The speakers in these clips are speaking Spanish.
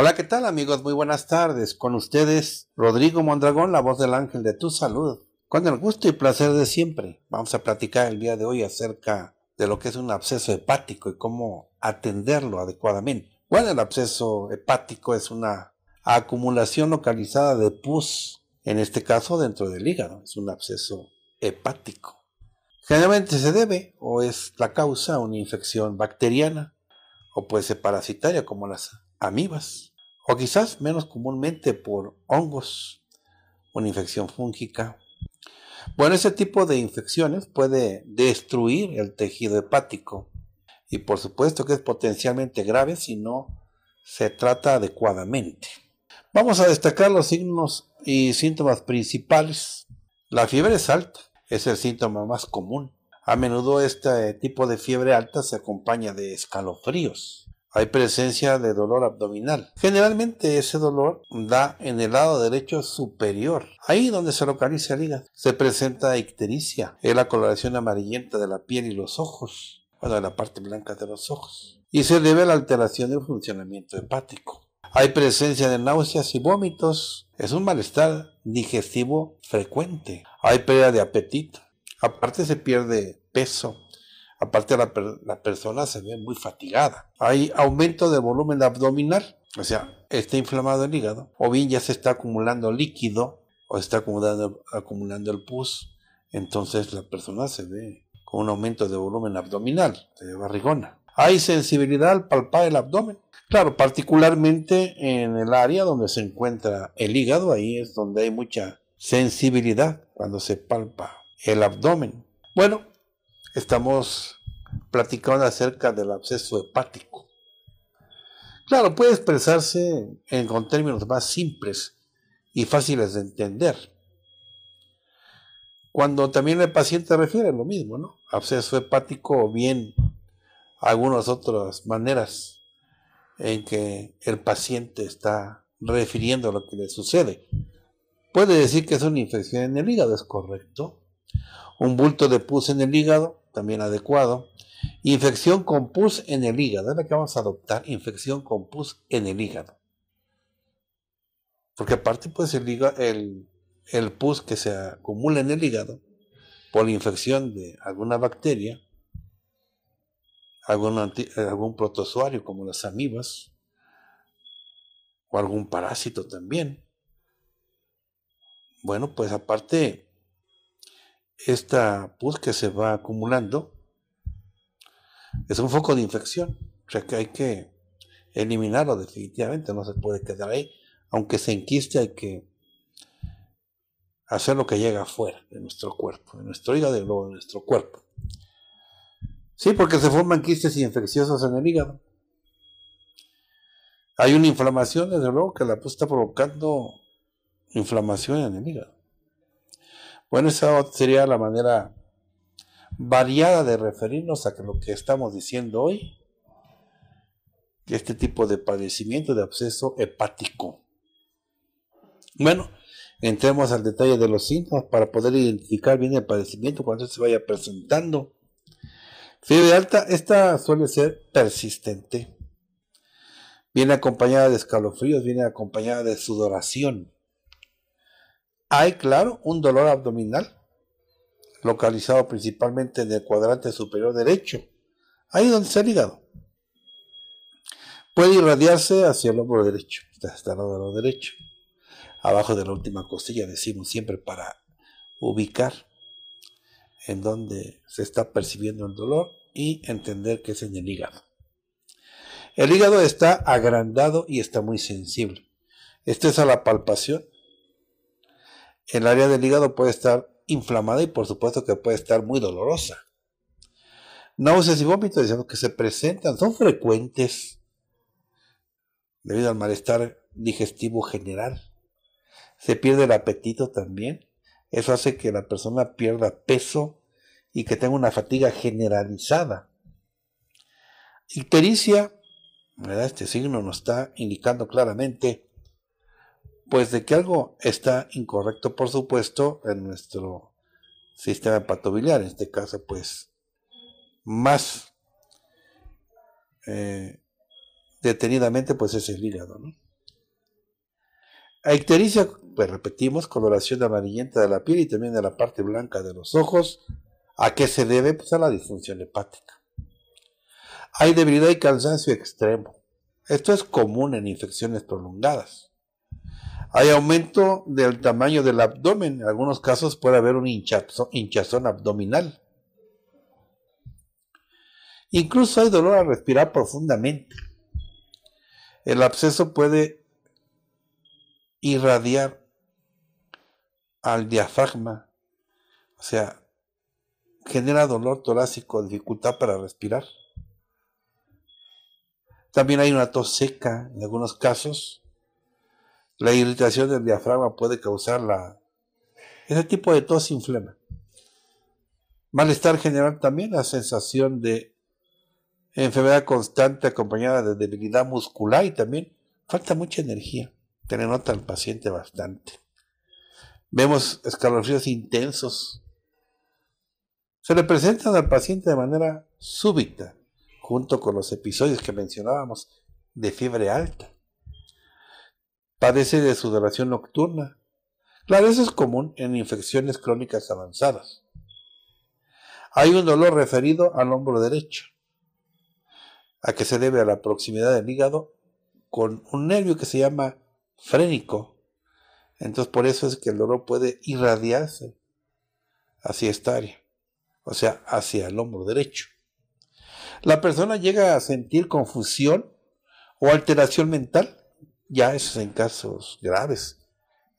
Hola, ¿qué tal amigos? Muy buenas tardes. Con ustedes, Rodrigo Mondragón, la voz del ángel de tu salud. Con el gusto y placer de siempre, vamos a platicar el día de hoy acerca de lo que es un absceso hepático y cómo atenderlo adecuadamente. Bueno, el absceso hepático es una acumulación localizada de pus, en este caso dentro del hígado, es un absceso hepático. Generalmente se debe o es la causa a una infección bacteriana o puede ser parasitaria como las amibas o quizás menos comúnmente por hongos, una infección fúngica. Bueno, ese tipo de infecciones puede destruir el tejido hepático y por supuesto que es potencialmente grave si no se trata adecuadamente. Vamos a destacar los signos y síntomas principales. La fiebre es alta, es el síntoma más común. A menudo este tipo de fiebre alta se acompaña de escalofríos hay presencia de dolor abdominal. Generalmente ese dolor da en el lado derecho superior, ahí donde se localiza el hígado. Se presenta ictericia, es la coloración amarillenta de la piel y los ojos, bueno, de la parte blanca de los ojos, y se debe a la alteración del funcionamiento hepático. Hay presencia de náuseas y vómitos, es un malestar digestivo frecuente. Hay pérdida de apetito, aparte se pierde peso Aparte la, persona se ve muy fatigada. Hay aumento de volumen abdominal, o sea, está inflamado el hígado, o bien ya se está acumulando líquido, o está acumulando, el pus. Entonces la persona se ve con un aumento de volumen abdominal, se barrigona. Hay sensibilidad al palpar el abdomen. Claro, particularmente en el área donde se encuentra el hígado, ahí es donde hay mucha sensibilidad cuando se palpa el abdomen. Bueno, estamos platicaban acerca del absceso hepático. Claro, puede expresarse en, con términos más simples y fáciles de entender. Cuando también el paciente refiere lo mismo, ¿no? Absceso hepático o bien algunas otras maneras en que el paciente está refiriendo lo que le sucede. Puede decir que es una infección en el hígado, es correcto. Un bulto de pus en el hígado, también adecuado. Infección con pus en el hígado, es la que vamos a adoptar, infección con pus en el hígado. Porque aparte, pues el, el, el pus que se acumula en el hígado por la infección de alguna bacteria, algún, algún protozoario como las amibas, o algún parásito también. Bueno, pues aparte esta pus que se va acumulando es un foco de infección. O sea que hay que eliminarlo definitivamente, no se puede quedar ahí. Aunque se enquiste, hay que hacer lo que llega afuera de nuestro cuerpo, de nuestro hígado y luego de nuestro cuerpo. Sí, porque se forman quistes infecciosos en el hígado. Hay una inflamación, desde luego, que la pus está provocando inflamación en el hígado. Bueno, esa sería la manera variada de referirnos a lo que estamos diciendo hoy, este tipo de padecimiento de absceso hepático. Bueno, entremos al detalle de los síntomas para poder identificar bien el padecimiento cuando se vaya presentando. Fiebre alta, esta suele ser persistente. Viene acompañada de escalofríos, viene acompañada de sudoración. Hay, claro, un dolor abdominal, localizado principalmente en el cuadrante superior derecho, ahí donde está el hígado. Puede irradiarse hacia el hombro derecho, hasta el lado derecho, abajo de la última costilla, decimos siempre para ubicar en donde se está percibiendo el dolor y entender que es en el hígado. El hígado está agrandado y está muy sensible. Este es a la palpación el área del hígado puede estar inflamada y por supuesto que puede estar muy dolorosa. Náuseas y vómitos decimos que se presentan, son frecuentes debido al malestar digestivo general. Se pierde el apetito también. Eso hace que la persona pierda peso y que tenga una fatiga generalizada. Ictericia, ¿verdad? este signo nos está indicando claramente pues de que algo está incorrecto, por supuesto, en nuestro sistema hepatobiliar, en este caso, pues más eh, detenidamente, pues es el hígado, Hay Ictericia, pues repetimos, coloración amarillenta de la piel y también de la parte blanca de los ojos. ¿A qué se debe? Pues a la disfunción hepática. Hay debilidad y cansancio extremo. Esto es común en infecciones prolongadas. Hay aumento del tamaño del abdomen. En algunos casos puede haber un hinchazón, hinchazón abdominal. Incluso hay dolor al respirar profundamente. El absceso puede irradiar al diafragma, o sea, genera dolor torácico, dificultad para respirar. También hay una tos seca en algunos casos. La irritación del diafragma puede causar la, ese tipo de tos inflama. Malestar general también, la sensación de enfermedad constante acompañada de debilidad muscular y también falta mucha energía. que le nota al paciente bastante. Vemos escalofríos intensos. Se le presentan al paciente de manera súbita, junto con los episodios que mencionábamos de fiebre alta. Padece de sudoración nocturna. la eso es común en infecciones crónicas avanzadas. Hay un dolor referido al hombro derecho, a que se debe a la proximidad del hígado con un nervio que se llama frénico. Entonces por eso es que el dolor puede irradiarse hacia esta área, o sea, hacia el hombro derecho. La persona llega a sentir confusión o alteración mental ya eso es en casos graves,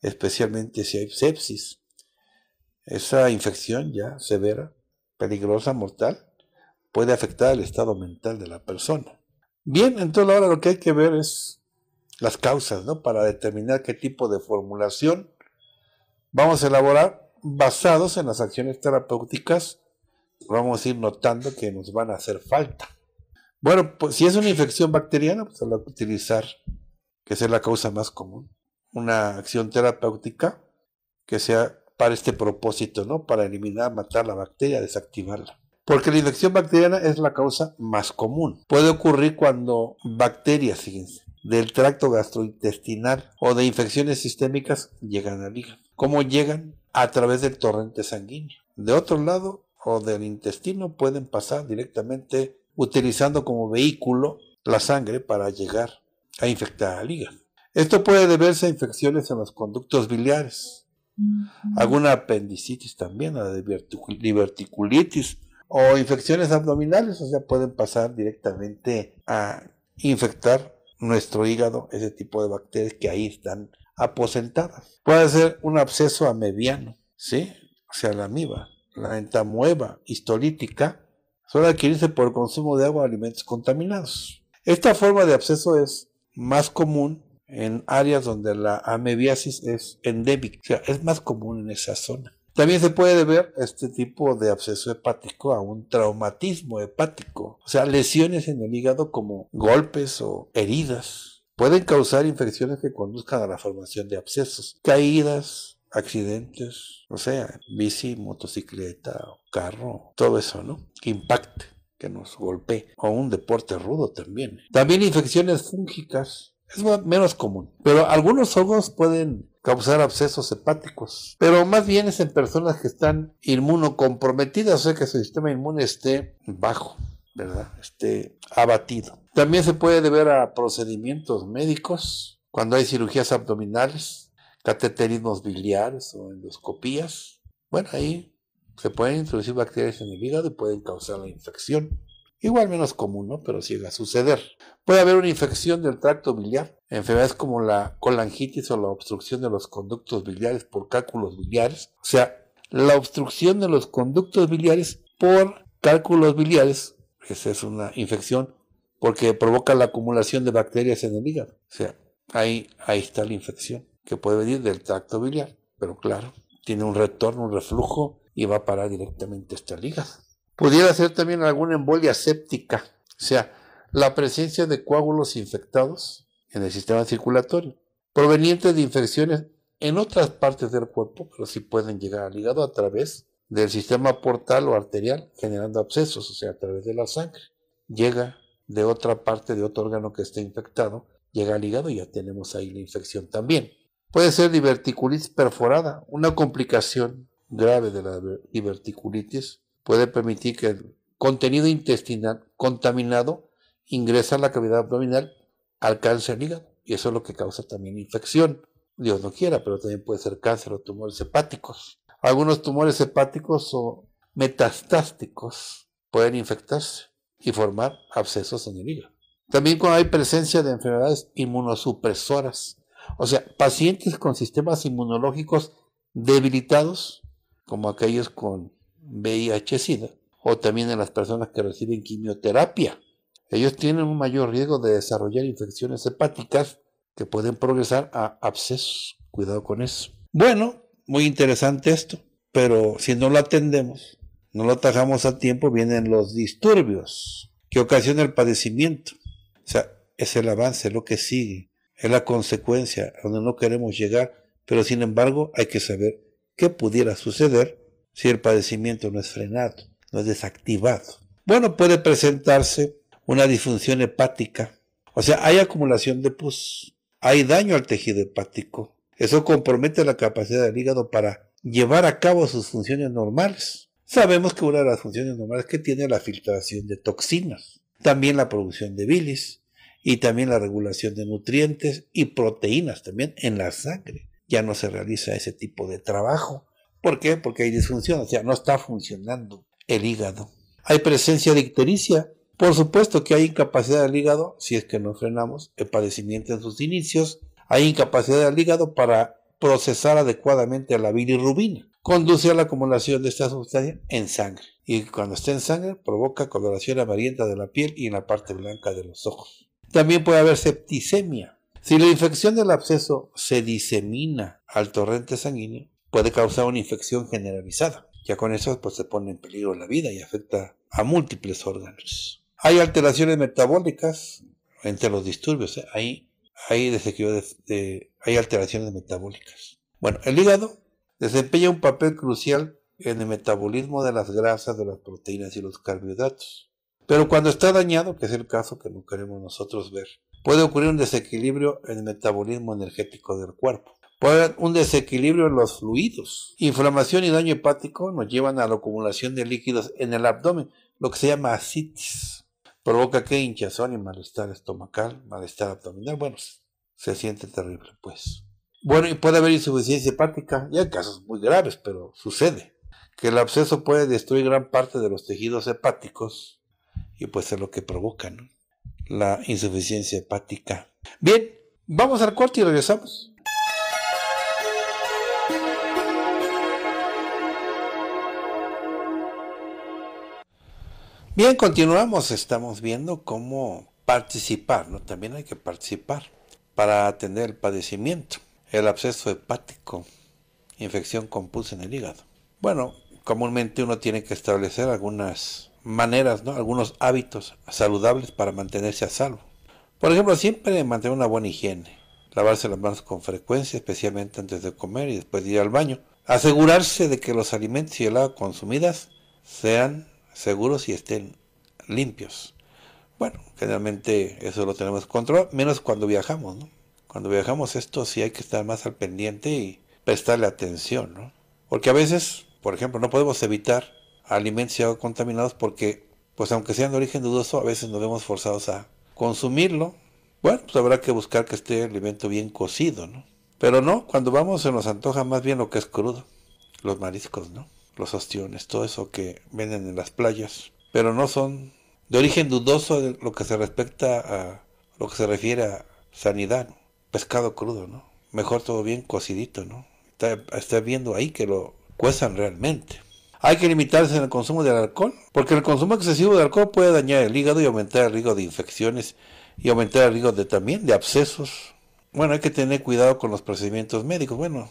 especialmente si hay sepsis. Esa infección ya severa, peligrosa, mortal, puede afectar el estado mental de la persona. Bien, entonces ahora lo que hay que ver es las causas, ¿no? Para determinar qué tipo de formulación vamos a elaborar basados en las acciones terapéuticas. Vamos a ir notando que nos van a hacer falta. Bueno, pues si es una infección bacteriana, pues va a utilizar que sea la causa más común, una acción terapéutica que sea para este propósito, ¿no? Para eliminar, matar la bacteria, desactivarla. Porque la infección bacteriana es la causa más común. Puede ocurrir cuando bacterias, del tracto gastrointestinal o de infecciones sistémicas llegan al hígado. ¿Cómo llegan? A través del torrente sanguíneo. De otro lado o del intestino pueden pasar directamente utilizando como vehículo la sangre para llegar a infectar al hígado. Esto puede deberse a infecciones en los conductos biliares, alguna apendicitis también, la diverticulitis o infecciones abdominales, o sea, pueden pasar directamente a infectar nuestro hígado, ese tipo de bacterias que ahí están aposentadas. Puede ser un absceso amebiano, ¿sí? O sea, la amiba, la entamueva histolítica, suele adquirirse por consumo de agua o alimentos contaminados. Esta forma de absceso es más común en áreas donde la amebiasis es endémica, o sea, es más común en esa zona. También se puede ver este tipo de absceso hepático a un traumatismo hepático, o sea, lesiones en el hígado como golpes o heridas. Pueden causar infecciones que conduzcan a la formación de abscesos, caídas, accidentes, o sea, bici, motocicleta, carro, todo eso, ¿no? Que impacte que nos golpee, o un deporte rudo también. También infecciones fúngicas, es menos común, pero algunos hongos pueden causar abscesos hepáticos, pero más bien es en personas que están inmunocomprometidas, o sea que su sistema inmune esté bajo, ¿verdad? Esté abatido. También se puede deber a procedimientos médicos, cuando hay cirugías abdominales, cateterismos biliares o endoscopías. Bueno, ahí se pueden introducir bacterias en el hígado y pueden causar la infección. Igual menos común, ¿no? Pero sigue a suceder. Puede haber una infección del tracto biliar, enfermedades como la colangitis o la obstrucción de los conductos biliares por cálculos biliares. O sea, la obstrucción de los conductos biliares por cálculos biliares, esa es una infección, porque provoca la acumulación de bacterias en el hígado. O sea, ahí, ahí está la infección, que puede venir del tracto biliar, pero claro, tiene un retorno, un reflujo y va a parar directamente esta hígado. Pudiera ser también alguna embolia séptica, o sea, la presencia de coágulos infectados en el sistema circulatorio, provenientes de infecciones en otras partes del cuerpo, pero sí pueden llegar al hígado a través del sistema portal o arterial, generando abscesos, o sea, a través de la sangre. Llega de otra parte, de otro órgano que esté infectado, llega al hígado y ya tenemos ahí la infección también. Puede ser diverticulitis perforada, una complicación grave de la diverticulitis puede permitir que el contenido intestinal contaminado ingrese a la cavidad abdominal, alcance el hígado, y eso es lo que causa también infección. Dios no quiera, pero también puede ser cáncer o tumores hepáticos. Algunos tumores hepáticos o metastásticos pueden infectarse y formar abscesos en el hígado. También cuando hay presencia de enfermedades inmunosupresoras, o sea, pacientes con sistemas inmunológicos debilitados como aquellos con VIH-Sida, o también en las personas que reciben quimioterapia. Ellos tienen un mayor riesgo de desarrollar infecciones hepáticas que pueden progresar a abscesos. Cuidado con eso. Bueno, muy interesante esto, pero si no lo atendemos, no lo atajamos a tiempo, vienen los disturbios que ocasiona el padecimiento. O sea, es el avance, lo que sigue, es la consecuencia, a donde no queremos llegar, pero sin embargo hay que saber qué pudiera suceder si el padecimiento no es frenado, no es desactivado. Bueno, puede presentarse una disfunción hepática, o sea, hay acumulación de pus, hay daño al tejido hepático. Eso compromete la capacidad del hígado para llevar a cabo sus funciones normales. Sabemos que una de las funciones normales que tiene es la filtración de toxinas, también la producción de bilis y también la regulación de nutrientes y proteínas también en la sangre ya no se realiza ese tipo de trabajo. ¿Por qué? Porque hay disfunción, o sea, no está funcionando el hígado. Hay presencia de ictericia. Por supuesto que hay incapacidad del hígado, si es que no frenamos el padecimiento en sus inicios. Hay incapacidad del hígado para procesar adecuadamente la bilirrubina. Conduce a la acumulación de esta sustancia en sangre. Y cuando está en sangre, provoca coloración amarillenta de la piel y en la parte blanca de los ojos. También puede haber septicemia, si la infección del absceso se disemina al torrente sanguíneo, puede causar una infección generalizada. Ya con eso pues, se pone en peligro la vida y afecta a múltiples órganos. Hay alteraciones metabólicas entre los disturbios. Hay, ¿eh? hay alteraciones metabólicas. Bueno, el hígado desempeña un papel crucial en el metabolismo de las grasas, de las proteínas y los carbohidratos. Pero cuando está dañado, que es el caso que no queremos nosotros ver, puede ocurrir un desequilibrio en el metabolismo energético del cuerpo. Puede haber un desequilibrio en los fluidos. Inflamación y daño hepático nos llevan a la acumulación de líquidos en el abdomen, lo que se llama ascitis. Provoca que hinchazón y malestar estomacal, malestar abdominal. Bueno, se siente terrible, pues. Bueno, y puede haber insuficiencia hepática, y hay casos muy graves, pero sucede que el absceso puede destruir gran parte de los tejidos hepáticos y pues es lo que provoca, ¿no? la insuficiencia hepática. Bien, vamos al corte y regresamos. Bien, continuamos. Estamos viendo cómo participar, ¿no? También hay que participar para atender el padecimiento, el absceso hepático, infección con en el hígado. Bueno, comúnmente uno tiene que establecer algunas maneras, ¿no? algunos hábitos saludables para mantenerse a salvo. Por ejemplo, siempre mantener una buena higiene, lavarse las manos con frecuencia, especialmente antes de comer y después de ir al baño, asegurarse de que los alimentos y el agua consumidas sean seguros y estén limpios. Bueno, generalmente eso lo tenemos control, menos cuando viajamos, ¿no? Cuando viajamos esto sí hay que estar más al pendiente y prestarle atención, ¿no? Porque a veces, por ejemplo, no podemos evitar alimentos contaminados porque, pues aunque sean de origen dudoso, a veces nos vemos forzados a consumirlo. Bueno, pues habrá que buscar que esté el alimento bien cocido, ¿no? Pero no, cuando vamos se nos antoja más bien lo que es crudo. Los mariscos, ¿no? Los ostiones, todo eso que venden en las playas. Pero no son de origen dudoso lo que se respecta a lo que se refiere a sanidad. Pescado crudo, ¿no? Mejor todo bien cocidito, ¿no? Está, viendo ahí que lo cuezan realmente. Hay que limitarse en el consumo del alcohol, porque el consumo excesivo de alcohol puede dañar el hígado y aumentar el riesgo de infecciones y aumentar el riesgo de, también de abscesos. Bueno, hay que tener cuidado con los procedimientos médicos. Bueno,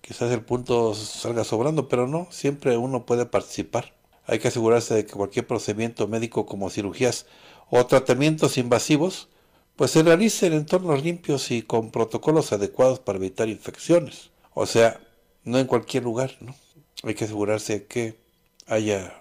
quizás el punto salga sobrando, pero no, siempre uno puede participar. Hay que asegurarse de que cualquier procedimiento médico como cirugías o tratamientos invasivos pues se realice en entornos limpios y con protocolos adecuados para evitar infecciones. O sea, no en cualquier lugar, ¿no? Hay que asegurarse que haya...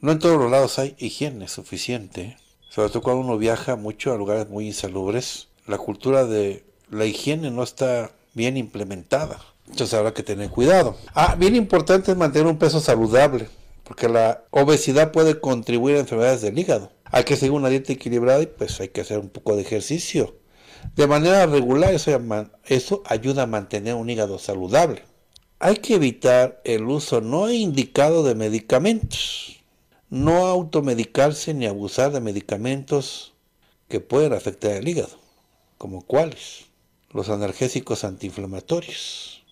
No en todos los lados hay higiene suficiente, sobre todo cuando uno viaja mucho a lugares muy insalubres. La cultura de la higiene no está bien implementada. Entonces habrá que tener cuidado. Ah, bien importante es mantener un peso saludable, porque la obesidad puede contribuir a enfermedades del hígado. Hay que seguir una dieta equilibrada y pues hay que hacer un poco de ejercicio. De manera regular eso, eso ayuda a mantener un hígado saludable hay que evitar el uso no indicado de medicamentos, no automedicarse ni abusar de medicamentos que pueden afectar el hígado, como cuáles, los analgésicos antiinflamatorios.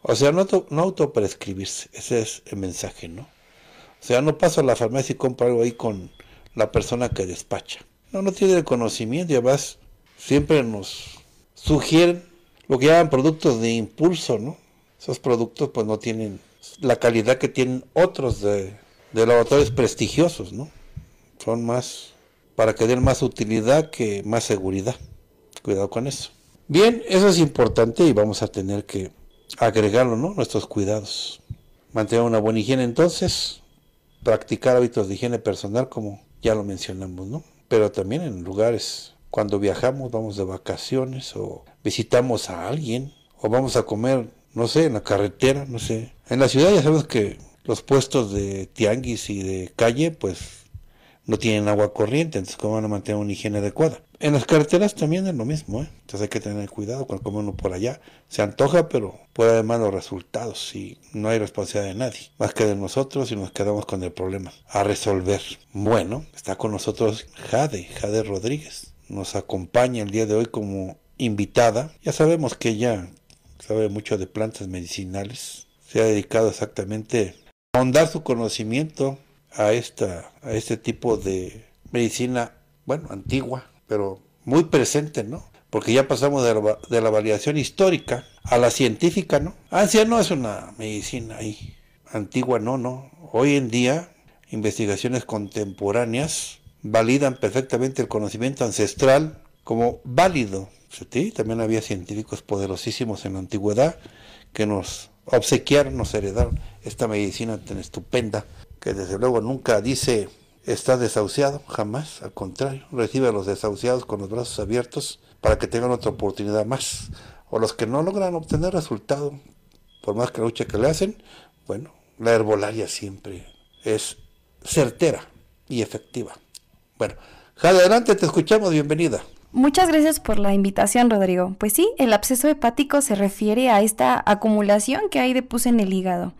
O sea, no, no autoprescribirse, ese es el mensaje, ¿no? O sea, no paso a la farmacia y compro algo ahí con la persona que despacha. No, no tiene el conocimiento y además siempre nos sugieren lo que llaman productos de impulso, ¿no? esos productos pues no tienen la calidad que tienen otros de, de laboratorios prestigiosos, ¿no? Son más para que den más utilidad que más seguridad. Cuidado con eso. Bien, eso es importante y vamos a tener que agregarlo, ¿no? Nuestros cuidados. Mantener una buena higiene entonces, practicar hábitos de higiene personal como ya lo mencionamos, ¿no? Pero también en lugares, cuando viajamos, vamos de vacaciones o visitamos a alguien o vamos a comer no sé, en la carretera, no sé. En la ciudad ya sabemos que los puestos de tianguis y de calle, pues no tienen agua corriente, entonces cómo van a mantener una higiene adecuada. En las carreteras también es lo mismo, ¿eh? entonces hay que tener cuidado con cómo uno por allá se antoja, pero puede haber malos resultados y no hay responsabilidad de nadie, más que de nosotros y nos quedamos con el problema a resolver. Bueno, está con nosotros Jade, Jade Rodríguez, nos acompaña el día de hoy como invitada. Ya sabemos que ella sabe mucho de plantas medicinales, se ha dedicado exactamente a ahondar su conocimiento a, esta, a este tipo de medicina, bueno, antigua, pero muy presente, ¿no? Porque ya pasamos de la, validación histórica a la científica, ¿no? Ansia ah, no es una medicina ahí, antigua no, no. Hoy en día, investigaciones contemporáneas validan perfectamente el conocimiento ancestral como válido. También había científicos poderosísimos en la antigüedad que nos obsequiaron, nos heredaron esta medicina tan estupenda, que desde luego nunca dice está desahuciado, jamás, al contrario, recibe a los desahuciados con los brazos abiertos para que tengan otra oportunidad más. O los que no logran obtener resultado, por más que la lucha que le hacen, bueno, la herbolaria siempre es certera y efectiva. Bueno, adelante, te escuchamos, bienvenida. Muchas gracias por la invitación, Rodrigo. Pues sí, el absceso hepático se refiere a esta acumulación que hay de pus en el hígado.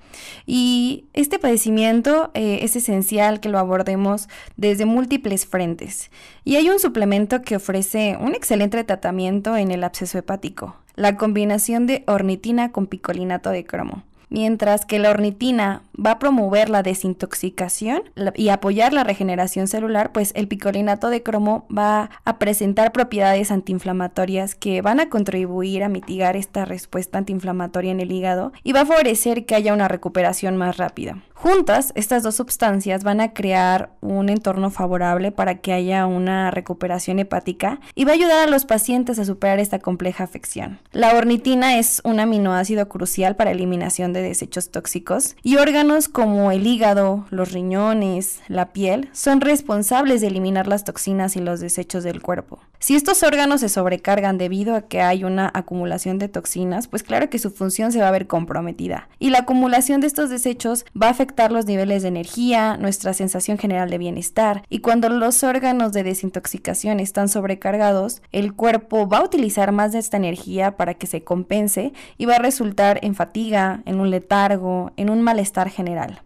Y este padecimiento eh, es esencial que lo abordemos desde múltiples frentes. Y hay un suplemento que ofrece un excelente tratamiento en el absceso hepático, la combinación de ornitina con picolinato de cromo. Mientras que la ornitina va a promover la desintoxicación y apoyar la regeneración celular, pues el picolinato de cromo va a presentar propiedades antiinflamatorias que van a contribuir a mitigar esta respuesta antiinflamatoria en el hígado y va a favorecer que haya una recuperación más rápida. Juntas, estas dos sustancias van a crear un entorno favorable para que haya una recuperación hepática y va a ayudar a los pacientes a superar esta compleja afección. La ornitina es un aminoácido crucial para eliminación de desechos tóxicos y órganos como el hígado, los riñones, la piel son responsables de eliminar las toxinas y los desechos del cuerpo. Si estos órganos se sobrecargan debido a que hay una acumulación de toxinas, pues claro que su función se va a ver comprometida. Y la acumulación de estos desechos va a afectar los niveles de energía, nuestra sensación general de bienestar, y cuando los órganos de desintoxicación están sobrecargados, el cuerpo va a utilizar más de esta energía para que se compense y va a resultar en fatiga, en un letargo, en un malestar general.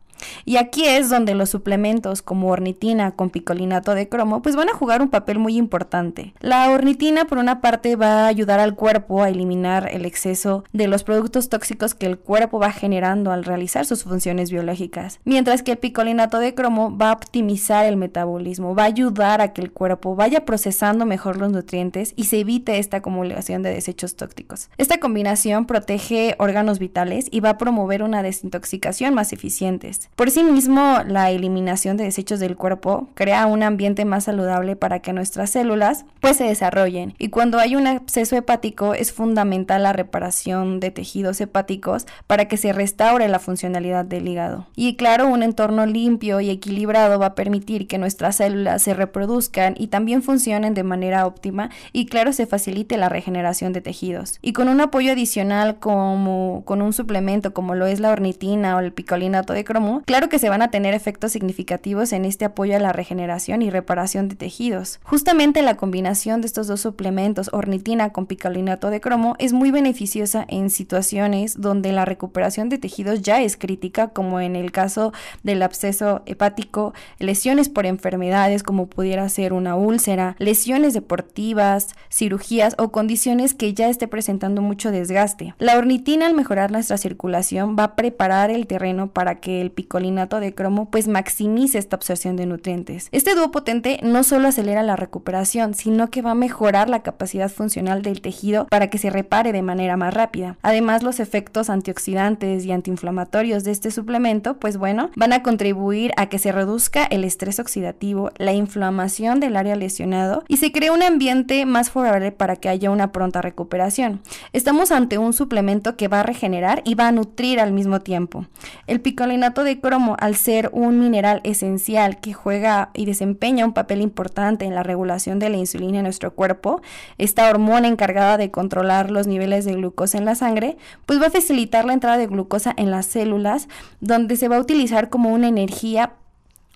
Y aquí es donde los suplementos como ornitina con picolinato de cromo pues van a jugar un papel muy importante. La ornitina por una parte va a ayudar al cuerpo a eliminar el exceso de los productos tóxicos que el cuerpo va generando al realizar sus funciones biológicas, mientras que el picolinato de cromo va a optimizar el metabolismo, va a ayudar a que el cuerpo vaya procesando mejor los nutrientes y se evite esta acumulación de desechos tóxicos. Esta combinación protege órganos vitales y va a promover una desintoxicación más eficiente por sí mismo, la eliminación de desechos del cuerpo crea un ambiente más saludable para que nuestras células pues se desarrollen y cuando hay un absceso hepático es fundamental la reparación de tejidos hepáticos para que se restaure la funcionalidad del hígado. Y claro, un entorno limpio y equilibrado va a permitir que nuestras células se reproduzcan y también funcionen de manera óptima y claro, se facilite la regeneración de tejidos. Y con un apoyo adicional como con un suplemento como lo es la ornitina o el picolinato de cromo, Claro que se van a tener efectos significativos en este apoyo a la regeneración y reparación de tejidos. Justamente la combinación de estos dos suplementos, ornitina con picolinato de cromo, es muy beneficiosa en situaciones donde la recuperación de tejidos ya es crítica, como en el caso del absceso hepático, lesiones por enfermedades como pudiera ser una úlcera, lesiones deportivas, cirugías o condiciones que ya esté presentando mucho desgaste. La ornitina al mejorar nuestra circulación va a preparar el terreno para que el picolinato picolinato de cromo pues maximiza esta absorción de nutrientes. Este dúo potente no solo acelera la recuperación, sino que va a mejorar la capacidad funcional del tejido para que se repare de manera más rápida. Además, los efectos antioxidantes y antiinflamatorios de este suplemento, pues bueno, van a contribuir a que se reduzca el estrés oxidativo, la inflamación del área lesionado y se cree un ambiente más favorable para que haya una pronta recuperación. Estamos ante un suplemento que va a regenerar y va a nutrir al mismo tiempo. El picolinato de cromo, al ser un mineral esencial que juega y desempeña un papel importante en la regulación de la insulina en nuestro cuerpo, esta hormona encargada de controlar los niveles de glucosa en la sangre, pues va a facilitar la entrada de glucosa en las células, donde se va a utilizar como una energía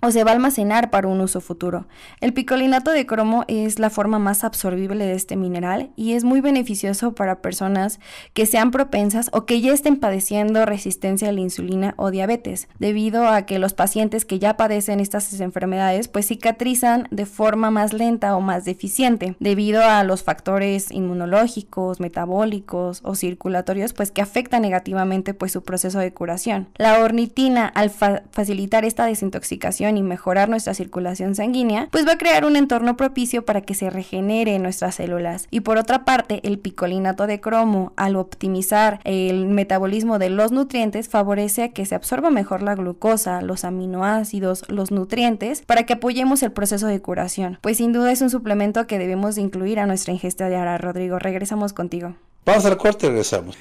o se va a almacenar para un uso futuro. El picolinato de cromo es la forma más absorbible de este mineral y es muy beneficioso para personas que sean propensas o que ya estén padeciendo resistencia a la insulina o diabetes, debido a que los pacientes que ya padecen estas enfermedades pues cicatrizan de forma más lenta o más deficiente, debido a los factores inmunológicos, metabólicos o circulatorios pues que afectan negativamente pues su proceso de curación. La ornitina al facilitar esta desintoxicación y mejorar nuestra circulación sanguínea, pues va a crear un entorno propicio para que se regenere nuestras células. Y por otra parte, el picolinato de cromo, al optimizar el metabolismo de los nutrientes, favorece a que se absorba mejor la glucosa, los aminoácidos, los nutrientes, para que apoyemos el proceso de curación. Pues sin duda es un suplemento que debemos incluir a nuestra ingesta de ahora, Rodrigo, regresamos contigo. Vamos al corte y regresamos.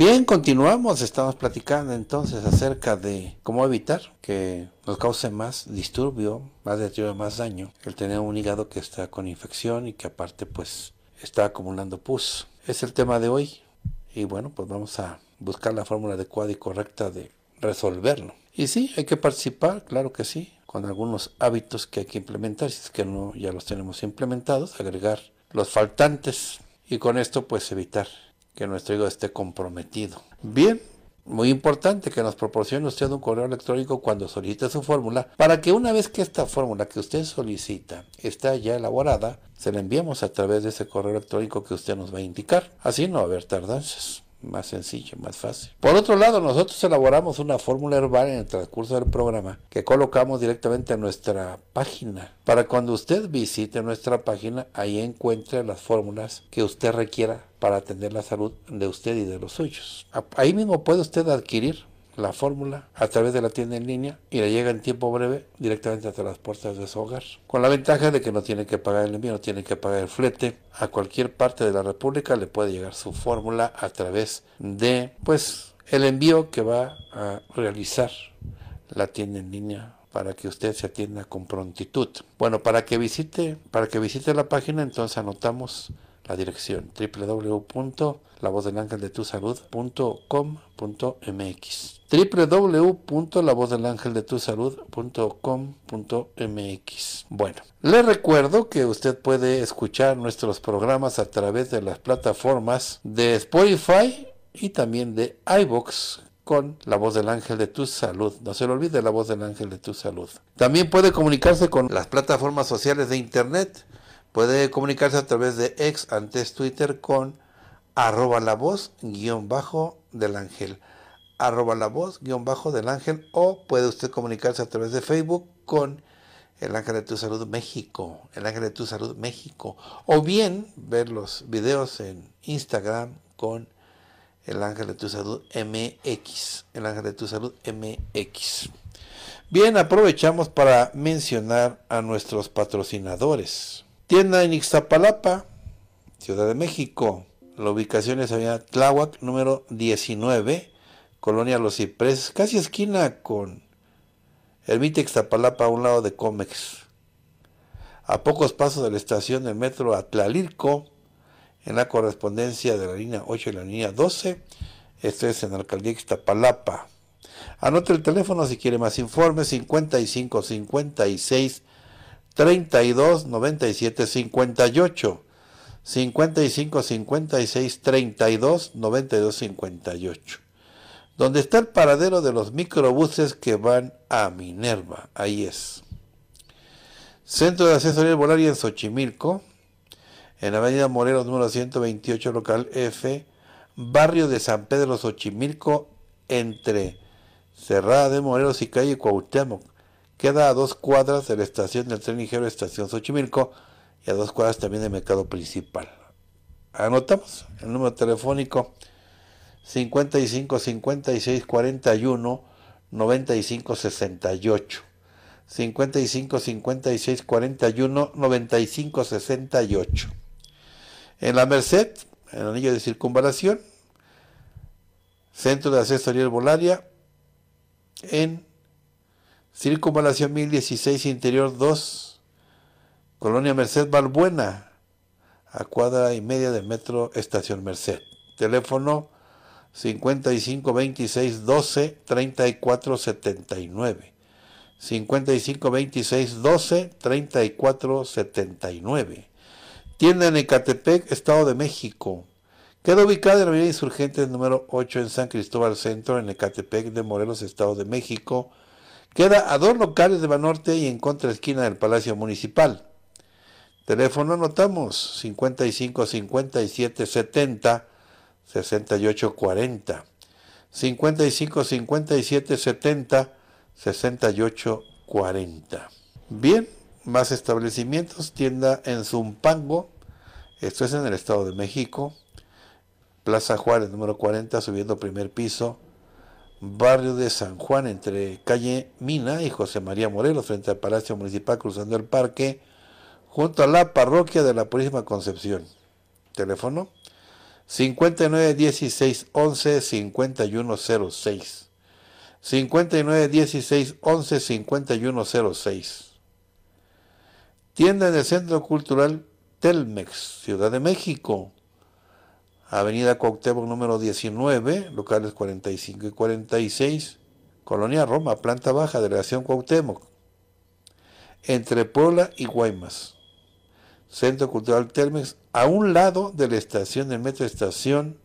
Bien, continuamos. Estamos platicando entonces acerca de cómo evitar que nos cause más disturbio, más deterioro, más daño el tener un hígado que está con infección y que aparte pues está acumulando pus. Es el tema de hoy y bueno, pues vamos a buscar la fórmula adecuada y correcta de resolverlo. Y sí, hay que participar, claro que sí, con algunos hábitos que hay que implementar, si es que no ya los tenemos implementados, agregar los faltantes y con esto pues evitar que nuestro hijo esté comprometido. Bien, muy importante que nos proporcione usted un correo electrónico cuando solicite su fórmula, para que una vez que esta fórmula que usted solicita está ya elaborada, se la enviamos a través de ese correo electrónico que usted nos va a indicar. Así no va a haber tardanzas más sencillo, más fácil. Por otro lado, nosotros elaboramos una fórmula herbal en el transcurso del programa que colocamos directamente en nuestra página. Para cuando usted visite nuestra página, ahí encuentre las fórmulas que usted requiera para atender la salud de usted y de los suyos. Ahí mismo puede usted adquirir la fórmula a través de la tienda en línea y le llega en tiempo breve directamente hasta las puertas de su hogar. Con la ventaja de que no tiene que pagar el envío, no tiene que pagar el flete. A cualquier parte de la República le puede llegar su fórmula a través de, pues, el envío que va a realizar la tienda en línea para que usted se atienda con prontitud. Bueno, para que visite, para que visite la página, entonces anotamos la dirección www.lavozdelangeldetusalud.com.mx www.lavozdelangeldetusalud.com.mx Bueno, le recuerdo que usted puede escuchar nuestros programas a través de las plataformas de Spotify y también de iBox con la voz del ángel de tu salud. No se le olvide la voz del ángel de tu salud. También puede comunicarse con las plataformas sociales de Internet Puede comunicarse a través de ex antes Twitter con arroba la voz guión bajo del ángel. Arroba la voz guión bajo del ángel. O puede usted comunicarse a través de Facebook con el ángel de tu salud México. El ángel de tu salud México. O bien ver los videos en Instagram con el ángel de tu salud MX. El ángel de tu salud MX. Bien, aprovechamos para mencionar a nuestros patrocinadores. Tienda en Ixtapalapa, Ciudad de México. La ubicación es Avenida Tláhuac, número 19, Colonia Los Cipreses, casi esquina con Ermita Ixtapalapa, a un lado de Comex. A pocos pasos de la estación del metro Atlalilco, en la correspondencia de la línea 8 y la línea 12. Esto es en la alcaldía Ixtapalapa. Anote el teléfono si quiere más informes: 55 56 32 97 58 55 56 32 92 58 donde está el paradero de los microbuses que van a Minerva ahí es Centro de Asesoría Volaria en Xochimilco en la avenida Morelos número 128 local F barrio de San Pedro Xochimilco entre Cerrada de Morelos y calle Cuauhtémoc Queda a dos cuadras de la estación del tren ligero Estación Xochimilco y a dos cuadras también del mercado principal. Anotamos el número telefónico 55 56 41 95 68. 55 56 41 95 68. En la Merced, en el anillo de circunvalación, Centro de Asesoría Herbolaria, en Circunvalación 1016, Interior 2, Colonia Merced Balbuena, a cuadra y media de metro Estación Merced. Teléfono 55 26 12 34 79. 12 34 79. Tienda en Ecatepec, Estado de México. Queda ubicada en la avenida Insurgente número 8 en San Cristóbal Centro, en Ecatepec de Morelos, Estado de México Queda a dos locales de Banorte y en contra esquina del Palacio Municipal. Teléfono anotamos 55 57 70 68 40. 55 57 70 68 40. Bien, más establecimientos. Tienda en Zumpango. Esto es en el Estado de México. Plaza Juárez número 40, subiendo primer piso barrio de San Juan, entre calle Mina y José María Morelos, frente al Palacio Municipal, cruzando el parque, junto a la parroquia de la Purísima Concepción. Teléfono 591611-5106. 591611-5106. Tienda en el Centro Cultural Telmex, Ciudad de México. Avenida Cuauhtémoc número 19, locales 45 y 46, Colonia Roma, planta baja, delegación Cuauhtémoc, entre Puebla y Guaymas. Centro Cultural Telmex, a un lado de la estación del Metro Estación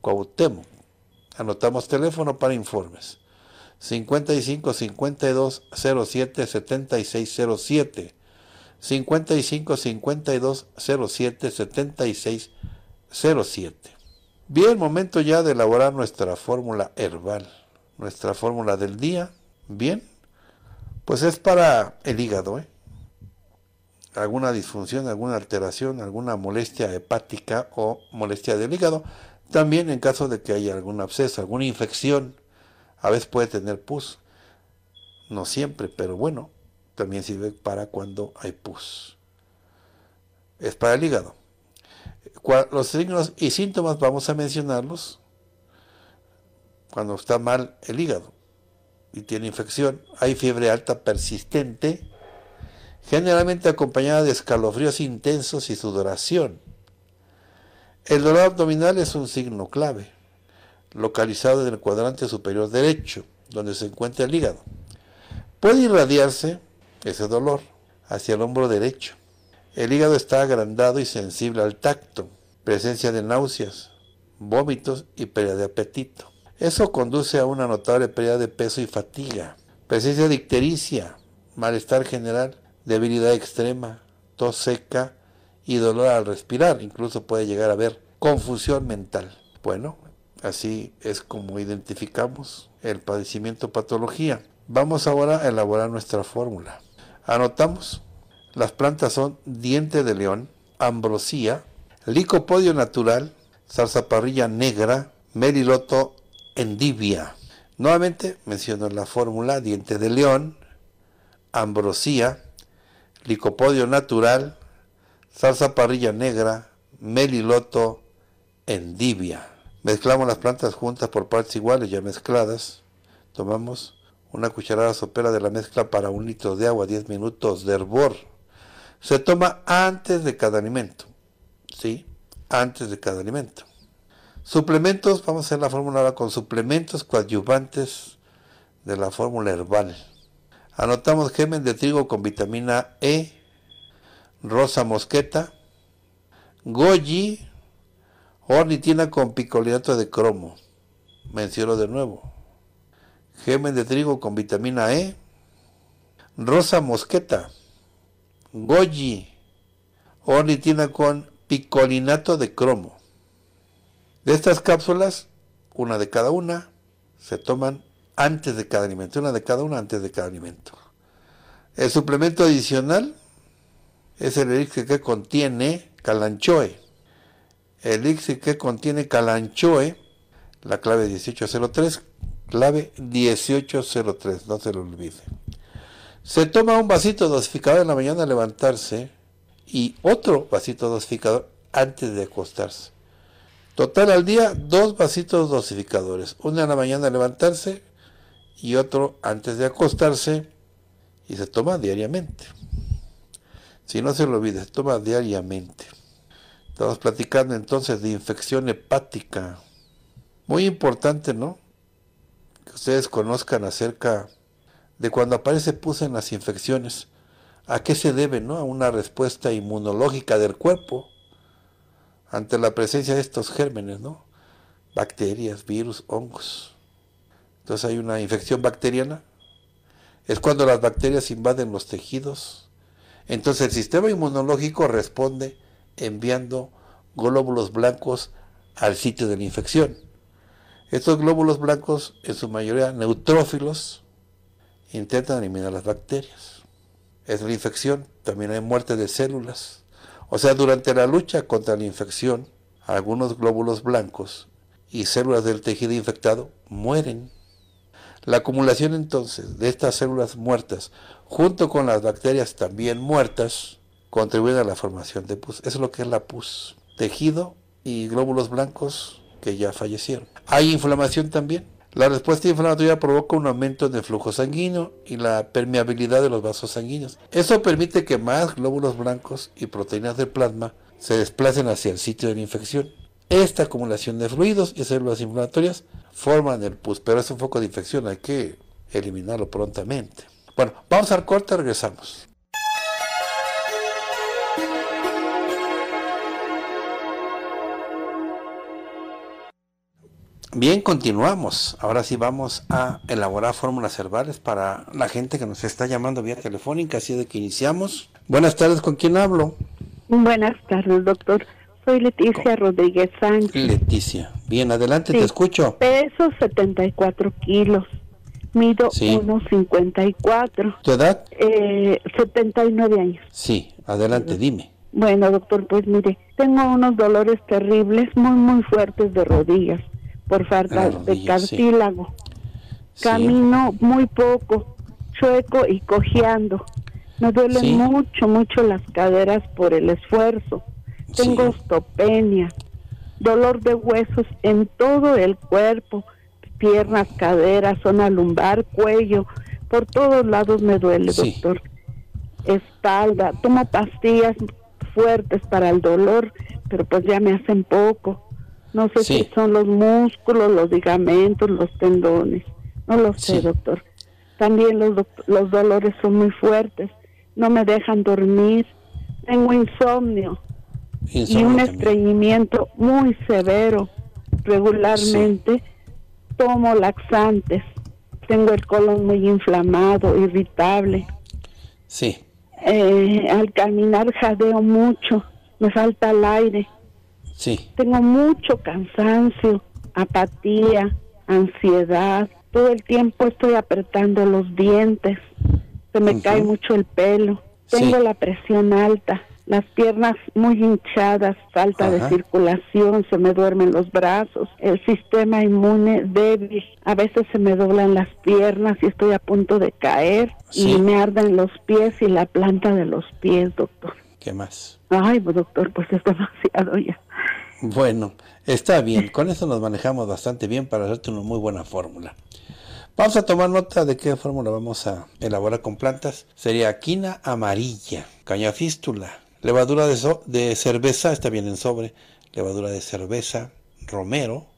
Cuauhtémoc. Anotamos teléfono para informes. 55 52 07 7607 55 52 07 07. Bien, el momento ya de elaborar nuestra fórmula herbal, nuestra fórmula del día. Bien, pues es para el hígado, ¿eh? alguna disfunción, alguna alteración, alguna molestia hepática o molestia del hígado. También en caso de que haya algún absceso, alguna infección, a veces puede tener pus. No siempre, pero bueno, también sirve para cuando hay pus. Es para el hígado. Los signos y síntomas vamos a mencionarlos cuando está mal el hígado y tiene infección. Hay fiebre alta persistente, generalmente acompañada de escalofríos intensos y sudoración. El dolor abdominal es un signo clave, localizado en el cuadrante superior derecho, donde se encuentra el hígado. Puede irradiarse ese dolor hacia el hombro derecho. El hígado está agrandado y sensible al tacto presencia de náuseas, vómitos y pérdida de apetito. Eso conduce a una notable pérdida de peso y fatiga, presencia de ictericia, malestar general, debilidad extrema, tos seca y dolor al respirar. Incluso puede llegar a haber confusión mental. Bueno, así es como identificamos el padecimiento patología. Vamos ahora a elaborar nuestra fórmula. Anotamos, las plantas son diente de león, ambrosía, licopodio natural, salsa parrilla negra, meliloto, endivia. Nuevamente menciono la fórmula diente de león, ambrosía, licopodio natural, salsa parrilla negra, meliloto, endivia. Mezclamos las plantas juntas por partes iguales ya mezcladas. Tomamos una cucharada sopera de la mezcla para un litro de agua, 10 minutos de hervor. Se toma antes de cada alimento. ¿sí? Antes de cada alimento. Suplementos, vamos a hacer la fórmula ahora con suplementos coadyuvantes de la fórmula herbal. Anotamos gemen de trigo con vitamina E, rosa mosqueta, goji, ornitina con picolinato de cromo. Menciono de nuevo. Gemen de trigo con vitamina E, rosa mosqueta, goji, ornitina con picolinato de cromo. De estas cápsulas, una de cada una, se toman antes de cada alimento, una de cada una antes de cada alimento. El suplemento adicional es el elixir que contiene calanchoe. El elixir que contiene calanchoe, la clave 1803, clave 1803, no se lo olvide. Se toma un vasito dosificado en la mañana al levantarse y otro vasito dosificador antes de acostarse. Total al día, dos vasitos dosificadores, uno en la mañana levantarse y otro antes de acostarse y se toma diariamente. Si no se lo olvide, se toma diariamente. Estamos platicando entonces de infección hepática. Muy importante, ¿no? Que ustedes conozcan acerca de cuando aparece pus en las infecciones. ¿A qué se debe? No? A una respuesta inmunológica del cuerpo ante la presencia de estos gérmenes, ¿no? Bacterias, virus, hongos. Entonces hay una infección bacteriana. Es cuando las bacterias invaden los tejidos. Entonces el sistema inmunológico responde enviando glóbulos blancos al sitio de la infección. Estos glóbulos blancos, en su mayoría neutrófilos, intentan eliminar las bacterias es la infección, también hay muerte de células. O sea, durante la lucha contra la infección, algunos glóbulos blancos y células del tejido infectado mueren. La acumulación entonces de estas células muertas junto con las bacterias también muertas contribuyen a la formación de pus. Eso es lo que es la pus. Tejido y glóbulos blancos que ya fallecieron. Hay inflamación también. La respuesta inflamatoria provoca un aumento en el flujo sanguíneo y la permeabilidad de los vasos sanguíneos. Eso permite que más glóbulos blancos y proteínas del plasma se desplacen hacia el sitio de la infección. Esta acumulación de fluidos y células inflamatorias forman el pus, pero es un foco de infección, hay que eliminarlo prontamente. Bueno, vamos al corte, regresamos. Bien, continuamos. Ahora sí vamos a elaborar fórmulas herbales para la gente que nos está llamando vía telefónica, así de que iniciamos. Buenas tardes, ¿con quién hablo? Buenas tardes, doctor. Soy Leticia Rodríguez Sánchez. Leticia, bien, adelante, te escucho. Peso 74 kilos. Mido 1,54. ¿Tu edad? 79 eh, años. Sí, adelante, dime. Bueno, doctor, pues mire, tengo unos dolores terribles, muy, muy fuertes de rodillas por falta de cartílago. Camino muy poco, chueco y cojeando. Me duelen mucho, mucho las caderas por el esfuerzo. Tengo ostopenia, dolor de huesos en todo el cuerpo, piernas, caderas, zona lumbar, cuello, por todos lados me duele, doctor. Espalda, tomo pastillas fuertes para el dolor, pero pues ya me hacen poco no sé si son los músculos, los ligamentos, los tendones. No lo sé, doctor. También los, dolores son muy fuertes. No me dejan dormir. Tengo insomnio. y un estreñimiento muy severo. Regularmente tomo laxantes. Tengo el colon muy inflamado, irritable. Sí. Eh, al caminar jadeo mucho. Me falta el aire Sí. Tengo mucho cansancio, apatía, ansiedad. Todo el tiempo estoy apretando los dientes. Se me cae mucho el pelo. Tengo la presión alta. Las piernas muy hinchadas, falta de circulación, se me duermen los brazos, el sistema inmune débil, a veces se me doblan las piernas y estoy a punto de caer y me arden los pies y la planta de los pies, doctor. ¿Qué más? Ay, pues, doctor, pues es demasiado ya. Bueno, está bien, con eso nos manejamos bastante bien para hacerte una muy buena fórmula. Vamos a tomar nota de qué fórmula vamos a elaborar con plantas. Sería quina amarilla, caña fístula, levadura de, cerveza, está bien en sobre, levadura de cerveza, romero,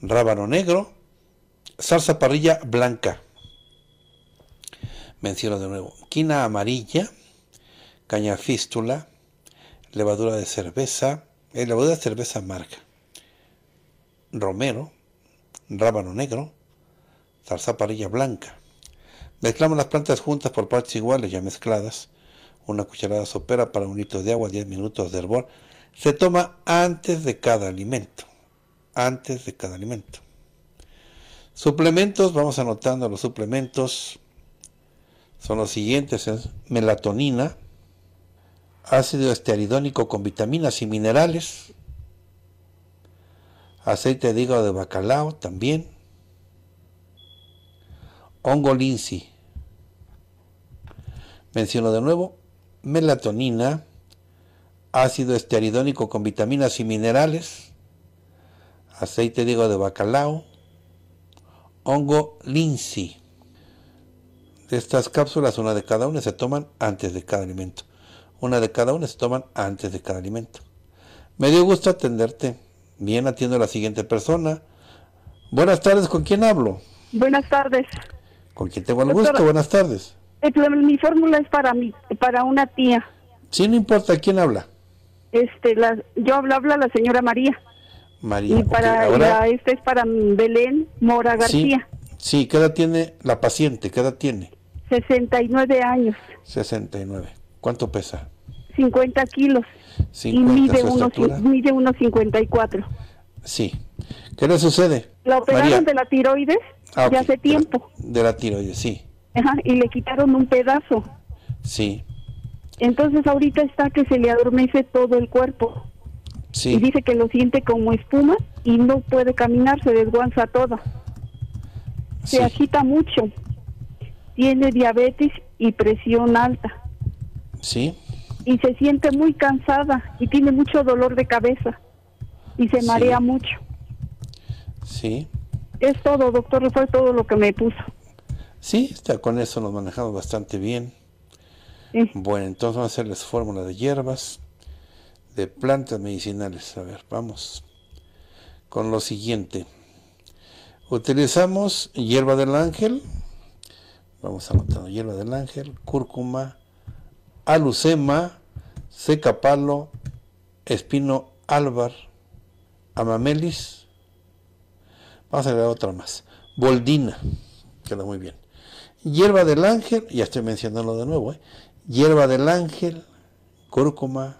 rábano negro, salsa parrilla blanca. Menciono de nuevo, quina amarilla, caña fístula, levadura de cerveza, elabora cerveza marca romero, rábano negro, zarzaparilla blanca. Mezclamos las plantas juntas por partes iguales ya mezcladas. Una cucharada sopera para un litro de agua, 10 minutos de hervor. Se toma antes de cada alimento. Antes de cada alimento. Suplementos, vamos anotando los suplementos. Son los siguientes, es melatonina, ácido esteridónico con vitaminas y minerales, aceite de hígado de bacalao también, hongo linsi. Menciono de nuevo, melatonina, ácido esteridónico con vitaminas y minerales, aceite de hígado de bacalao, hongo linsi. De estas cápsulas, una de cada una, se toman antes de cada alimento. Una de cada una se toman antes de cada alimento. Me dio gusto atenderte. Bien, atiendo a la siguiente persona. Buenas tardes, ¿con quién hablo? Buenas tardes. ¿Con quién tengo el gusto? Buenas tardes. Eh, mi fórmula es para mí, para una tía. Sí, no importa, ¿quién habla? Este, yo hablo, habla la señora María. María. Y para esta es para Belén Mora García. Sí, sí, ¿qué edad tiene la paciente? ¿Qué edad tiene? 69 años. 69. ¿Cuánto pesa? 50 kilos y mide, unos, mide cuatro. Sí. ¿Qué le sucede? La operaron de la tiroides ah, hace tiempo. De la, tiroides, sí. Ajá, y le quitaron un pedazo. Sí. Entonces ahorita está que se le adormece todo el cuerpo. Sí. Y dice que lo siente como espuma y no puede caminar, se desguanza todo Se agita mucho. Tiene diabetes y presión alta. Sí y se siente muy cansada y tiene mucho dolor de cabeza y se marea mucho. Sí. Es todo, doctor, fue todo lo que me puso. Sí, está, con eso nos manejamos bastante bien. Bueno, entonces vamos a hacerles fórmula de hierbas, de plantas medicinales. A ver, vamos con lo siguiente. Utilizamos hierba del ángel, vamos a anotando hierba del ángel, cúrcuma, Alucema, Secapalo, Espino Álvar, Amamelis. Vamos a agregar otra más. Boldina, queda muy bien. Hierba del ángel, ya estoy mencionándolo de nuevo, ¿eh? hierba del ángel, cúrcuma,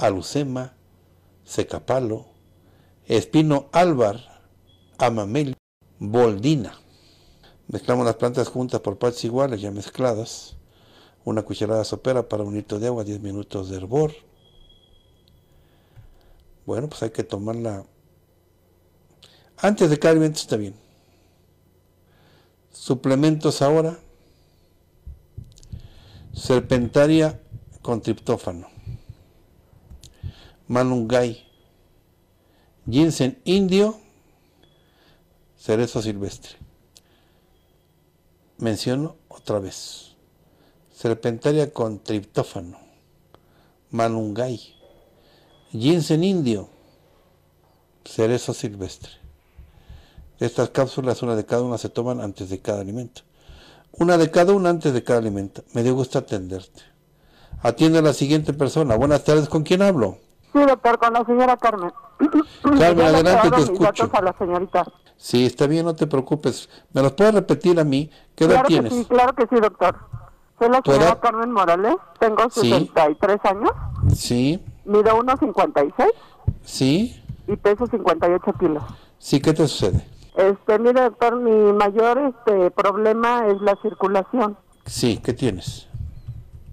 alucema, secapalo, espino álvar, amamelis, boldina. Mezclamos las plantas juntas por partes iguales, ya mezcladas una cucharada sopera para un litro de agua, 10 minutos de hervor. Bueno, pues hay que tomarla antes de que está bien. Suplementos ahora. Serpentaria con triptófano. Malungay. Ginseng indio. Cerezo silvestre. Menciono otra vez serpentaria con triptófano, manungay, ginseng indio, cerezo silvestre. Estas cápsulas, una de cada una, se toman antes de cada alimento. Una de cada una antes de cada alimento. Me dio gusto atenderte. Atiende a la siguiente persona. Buenas tardes, ¿con quién hablo? Sí, doctor, con la señora Carmen. Carmen, adelante, te escucho. Sí, está bien, no te preocupes. ¿Me los puedes repetir a mí? ¿Qué edad tienes? claro que sí, doctor. Soy la señora Carmen Morales, tengo 63 años. Sí. Mido 1,56. Sí. Y peso 58 kilos. Sí, ¿qué te sucede? Este, mira, doctor, mi mayor este problema es la circulación. Sí, ¿qué tienes?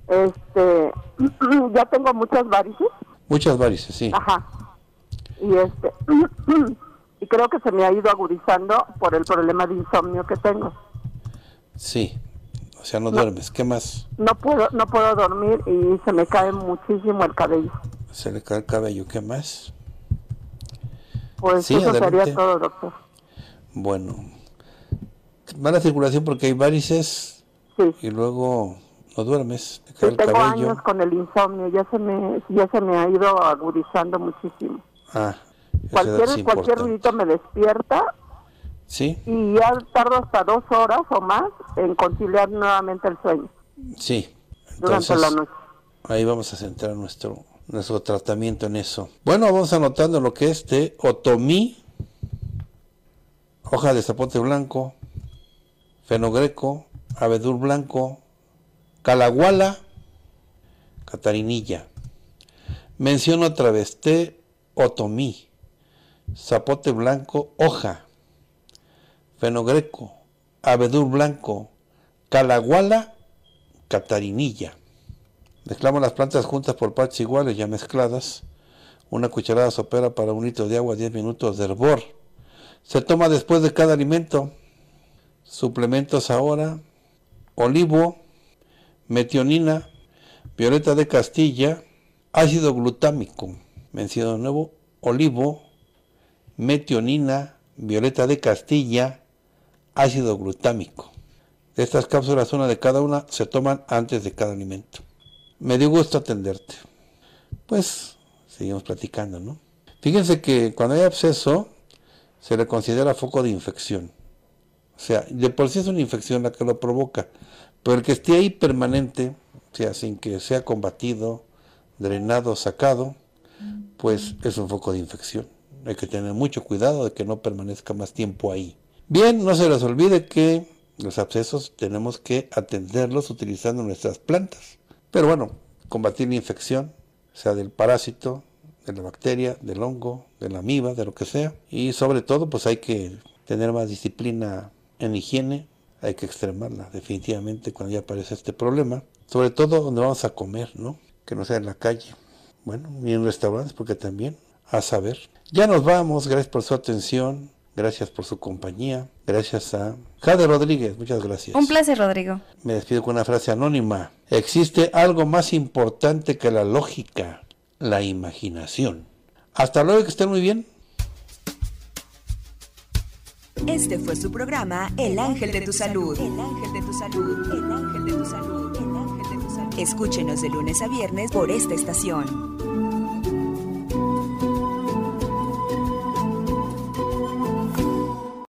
Este, ya tengo muchas varices. Muchas varices, sí. Ajá. Y este, y creo que se me ha ido agudizando por el problema de insomnio que tengo. Sí. O sea, no, duermes. ¿Qué más? No puedo, no puedo dormir y se me cae muchísimo el cabello. Se le cae el cabello. ¿Qué más? Pues eso sería todo, doctor. Bueno, mala circulación porque hay varices y luego no duermes. tengo años con el insomnio. Ya se me, ya se me ha ido agudizando muchísimo. Ah, cualquier, cualquier ruidito me despierta y ya tardo hasta dos horas o más en conciliar nuevamente el sueño. Sí. Entonces, durante la noche. Ahí vamos a centrar nuestro, nuestro tratamiento en eso. Bueno, vamos anotando lo que es de otomí, hoja de zapote blanco, fenogreco, abedul blanco, calaguala, catarinilla. Menciono otra vez té otomí, zapote blanco, hoja, fenogreco, abedul blanco, calaguala, catarinilla. Mezclamos las plantas juntas por partes iguales ya mezcladas. Una cucharada sopera para un litro de agua, 10 minutos de hervor. Se toma después de cada alimento. Suplementos ahora. Olivo, metionina, violeta de Castilla, ácido glutámico, menciono de nuevo, olivo, metionina, violeta de Castilla, ácido glutámico. Estas cápsulas, una de cada una, se toman antes de cada alimento. Me dio gusto atenderte. Pues seguimos platicando, ¿no? Fíjense que cuando hay absceso, se le considera foco de infección. O sea, de por sí es una infección la que lo provoca, pero el que esté ahí permanente, o sea, sin que sea combatido, drenado, sacado, pues es un foco de infección. Hay que tener mucho cuidado de que no permanezca más tiempo ahí. Bien, no se les olvide que los abscesos tenemos que atenderlos utilizando nuestras plantas. Pero bueno, combatir la infección, sea del parásito, de la bacteria, del hongo, de la amiba, de lo que sea. Y sobre todo, pues hay que tener más disciplina en higiene, hay que extremarla definitivamente cuando ya aparece este problema. Sobre todo donde vamos a comer, ¿no? Que no sea en la calle. Bueno, ni en restaurantes, porque también, a saber. Ya nos vamos, gracias por su atención. Gracias por su compañía. Gracias a Jade Rodríguez. Muchas gracias. Un placer, Rodrigo. Me despido con una frase anónima. Existe algo más importante que la lógica, la imaginación. Hasta luego, que estén muy bien. Este fue su programa El Ángel de tu Salud. El Ángel de tu Salud. El Ángel de tu Salud. El Ángel de tu Salud. Escúchenos de lunes a viernes por esta estación.